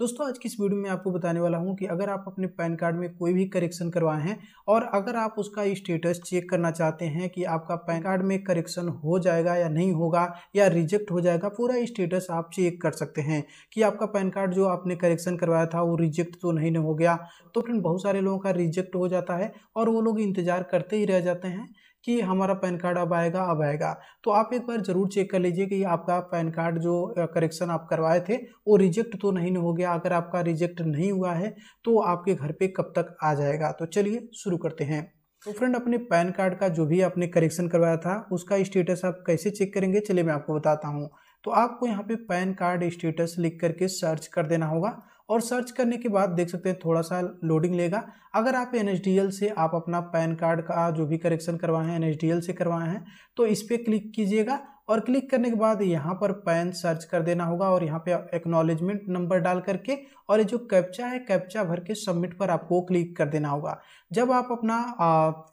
दोस्तों आज की इस वीडियो में आपको बताने वाला हूं कि अगर आप अपने पैन कार्ड में कोई भी करेक्शन करवाए हैं और अगर आप उसका स्टेटस चेक करना चाहते हैं कि आपका पैन कार्ड में करेक्शन हो जाएगा या नहीं होगा या रिजेक्ट हो जाएगा पूरा स्टेटस आप चेक कर सकते हैं कि आपका पैन कार्ड जो आपने करेक्शन करवाया था वो रिजेक्ट तो नहीं हो गया तो फिर बहुत सारे लोगों का रिजेक्ट हो जाता है और वो लोग इंतज़ार करते ही रह जाते हैं कि हमारा पैन कार्ड अब आएगा अब आएगा तो आप एक बार ज़रूर चेक कर लीजिए कि आपका पैन कार्ड जो करेक्शन आप करवाए थे वो रिजेक्ट तो नहीं हो गया अगर आपका रिजेक्ट नहीं हुआ है तो आपके घर पे कब तक आ जाएगा तो चलिए शुरू करते हैं तो फ्रेंड अपने पैन कार्ड का जो भी आपने करेक्शन करवाया था उसका स्टेटस आप कैसे चेक करेंगे चलिए मैं आपको बताता हूँ तो आपको यहाँ पे पैन कार्ड स्टेटस लिख करके सर्च कर देना होगा और सर्च करने के बाद देख सकते हैं थोड़ा सा लोडिंग लेगा अगर आप एन से आप अपना पैन कार्ड का जो भी करेक्शन करवाए हैं एन से करवाए हैं तो इस पर क्लिक कीजिएगा और क्लिक करने के बाद यहाँ पर पैन सर्च कर देना होगा और यहाँ पे एक्नॉलेजमेंट नंबर डाल करके और ये जो कैप्चा है कैप्चा भर के सबमिट पर आपको क्लिक कर देना होगा जब आप अपना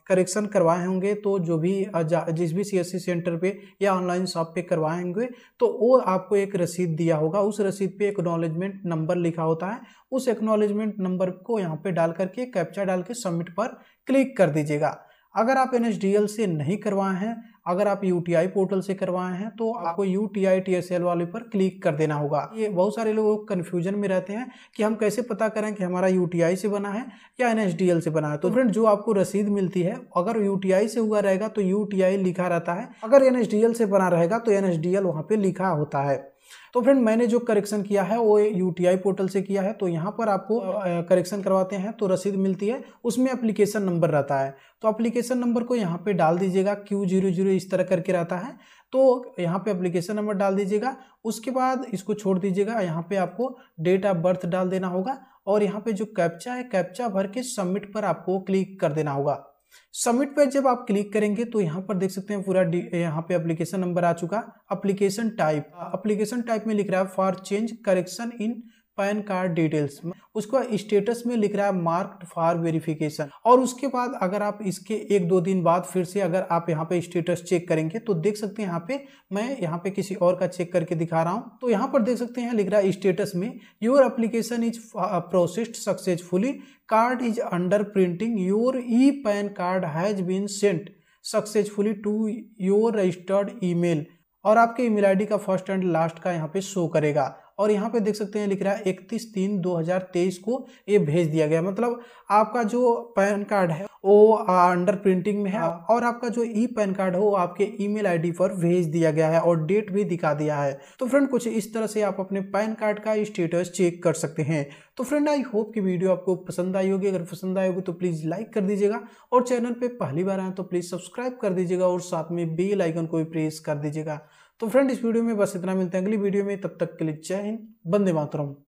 करेक्शन करवाए होंगे तो जो भी जिस भी सीएससी सेंटर पे या ऑनलाइन शॉप पे करवाए होंगे तो वो आपको एक रसीद दिया होगा उस रसीद पे एक्नॉलेजमेंट नंबर लिखा होता है उस एक्नॉलेजमेंट नंबर को यहाँ पर डाल करके कैप्चा डाल के सबमिट पर क्लिक कर दीजिएगा अगर आप एन से नहीं करवाए हैं अगर आप यू पोर्टल से करवाए हैं तो आपको यू टी वाले पर क्लिक कर देना होगा ये बहुत सारे लोग कन्फ्यूजन में रहते हैं कि हम कैसे पता करें कि हमारा यू से बना है या एन से बना है तो फ्रेंड जो आपको रसीद मिलती है अगर यू से हुआ रहेगा तो यू लिखा रहता है अगर एन से बना रहेगा तो एन एस वहाँ पर लिखा होता है तो फ्रेंड मैंने जो करेक्शन किया है वो यू पोर्टल से किया है तो यहाँ पर आपको करेक्शन करवाते हैं तो रसीद मिलती है उसमें अप्लीकेशन नंबर रहता है तो अप्लीकेशन नंबर को यहाँ पे डाल दीजिएगा क्यू जीरो जीरो इस तरह करके रहता है तो यहाँ पे अप्लीकेशन नंबर डाल दीजिएगा उसके बाद इसको छोड़ दीजिएगा यहाँ पे आपको डेट ऑफ बर्थ डाल देना होगा और यहाँ पे जो कैप्चा है कैप्चा भर के सबमिट पर आपको क्लिक कर देना होगा सबमिट पर जब आप क्लिक करेंगे तो यहाँ पर देख सकते हैं पूरा यहाँ पे एप्लीकेशन नंबर आ चुका एप्लीकेशन टाइप एप्लीकेशन टाइप में लिख रहा है for change correction in PAN card details में बाद स्टेटस में लिख रहा है मार्क्ड फॉर वेरिफिकेशन और उसके बाद अगर आप इसके एक दो दिन बाद फिर से अगर आप यहाँ पे स्टेटस चेक करेंगे तो देख सकते हैं यहाँ पे मैं यहाँ पे किसी और का चेक करके दिखा रहा हूँ तो यहाँ पर देख सकते हैं लिख रहा है स्टेटस में your application is processed successfully card is under printing your e PAN card has been sent successfully to your registered email और आपके ईमेल आईडी का फर्स्ट एंड लास्ट का यहाँ पे शो करेगा और यहाँ पे देख सकते हैं लिख रहा है इकतीस तीन दो हजार तेईस को ये भेज दिया गया मतलब आपका जो पैन कार्ड है वो अंडर प्रिंटिंग में है हाँ। और आपका जो ई पैन कार्ड है वो आपके ईमेल आईडी पर भेज दिया गया है और डेट भी दिखा दिया है तो फ्रेंड कुछ इस तरह से आप अपने पैन कार्ड का स्टेटस चेक कर सकते हैं तो फ्रेंड आई होप कि वीडियो आपको पसंद आई होगी अगर पसंद आई होगी तो प्लीज़ लाइक कर दीजिएगा और चैनल पर पहली बार आए तो प्लीज़ सब्सक्राइब कर दीजिएगा और साथ में बेल आइकन को भी प्रेस कर दीजिएगा तो फ्रेंड इस वीडियो में बस इतना मिलते हैं अगली वीडियो में तब तक के लिए जय हिंद बंदे मातरम